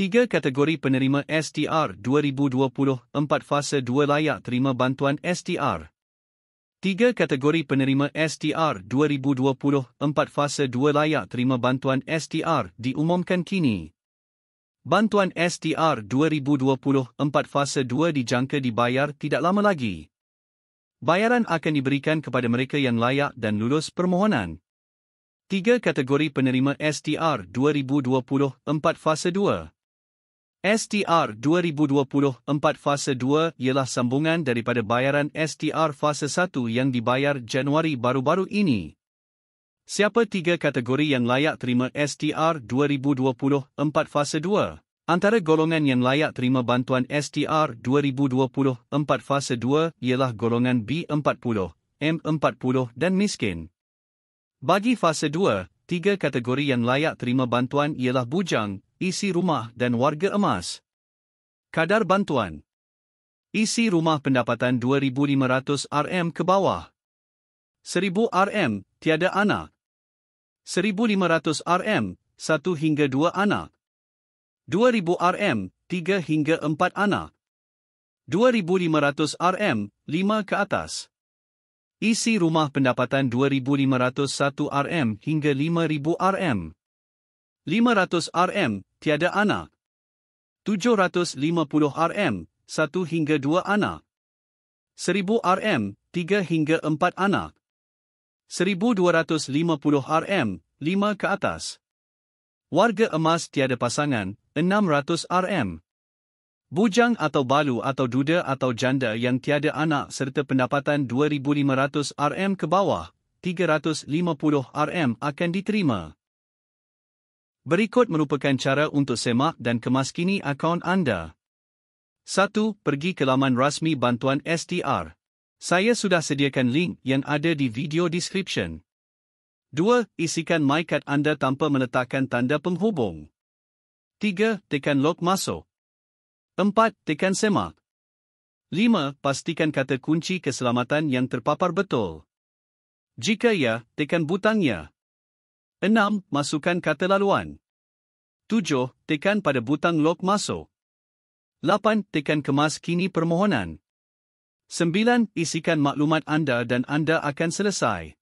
Tiga kategori penerima STR 2020 empat fasa dua layak terima bantuan STR. Tiga kategori penerima STR 2020 empat fasa dua layak terima bantuan STR diumumkan kini. Bantuan STR 2020 empat fasa dua dijangka dibayar tidak lama lagi. Bayaran akan diberikan kepada mereka yang layak dan lulus permohonan. Tiga kategori penerima STR 2020 empat fasa dua. STR 2024 Fasa 2 ialah sambungan daripada bayaran STR Fasa 1 yang dibayar Januari baru-baru ini. Siapa tiga kategori yang layak terima STR 2024 Fasa 2? Antara golongan yang layak terima bantuan STR 2024 Fasa 2 ialah golongan B40, M40 dan miskin. Bagi Fasa 2, tiga kategori yang layak terima bantuan ialah bujang, isi rumah dan warga emas. Kadar bantuan. Isi rumah pendapatan 2,500 RM ke bawah. 1,000 RM, tiada anak. 1,500 RM, 1 hingga 2 anak. 2,000 RM, 3 hingga 4 anak. 2,500 RM, 5 ke atas. Isi rumah pendapatan 2,501 RM hingga 5,000 RM. 500 RM, tiada anak. 750 RM, 1 hingga 2 anak. 1000 RM, 3 hingga 4 anak. 1250 RM, 5 ke atas. Warga emas tiada pasangan, 600 RM. Bujang atau balu atau duda atau janda yang tiada anak serta pendapatan 2500 RM ke bawah, 350 RM akan diterima. Berikut merupakan cara untuk semak dan kemaskini akaun anda. 1. Pergi ke laman rasmi bantuan STR. Saya sudah sediakan link yang ada di video description. 2. Isikan MyCard anda tanpa meletakkan tanda penghubung. 3. Tekan log masuk. 4. Tekan semak. 5. Pastikan kata kunci keselamatan yang terpapar betul. Jika ya, tekan butangnya. Enam, Masukkan kata laluan. Tujuh, Tekan pada butang lok masuk. Lapan, Tekan kemas kini permohonan. Sembilan, Isikan maklumat anda dan anda akan selesai.